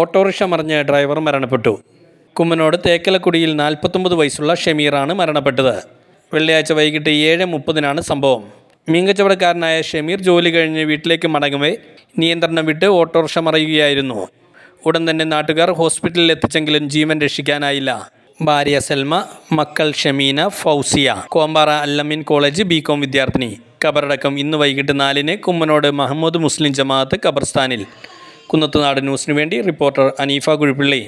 autorickshaw മറിഞ്ഞ് driver മരണപ്പെട്ടു കുമ്മനോട് തേക്കലക്കുടിയിൽ നാൽപ്പത്തൊമ്പത് വയസ്സുള്ള ഷമീറാണ് മരണപ്പെട്ടത് വെള്ളിയാഴ്ച വൈകിട്ട് ഏഴ് മുപ്പതിനാണ് സംഭവം മീങ്കച്ചവടക്കാരനായ ഷമീർ ജോലി കഴിഞ്ഞ് വീട്ടിലേക്ക് മടങ്ങവേ നിയന്ത്രണം വിട്ട് ഓട്ടോറിക്ഷ മറിയുകയായിരുന്നു ഉടൻ തന്നെ നാട്ടുകാർ ഹോസ്പിറ്റലിൽ എത്തിച്ചെങ്കിലും ജീവൻ രക്ഷിക്കാനായില്ല ഭാര്യ സെൽമ മക്കൾ ഷമീന ഫൗസിയ കോമ്പാറ അല്ലമിൻ കോളേജ് ബി കോം വിദ്യാർത്ഥിനി ഖബറടക്കം ഇന്ന് വൈകിട്ട് നാലിന് കുമ്മനോട് മുഹമ്മദ് മുസ്ലിം ജമാഅത്ത് ഖബർസ്ഥാനിൽ കുന്നത്തുനാട് ന്യൂസിനു വേണ്ടി റിപ്പോർട്ടർ അനീഫ കുഴിപ്പിള്ളി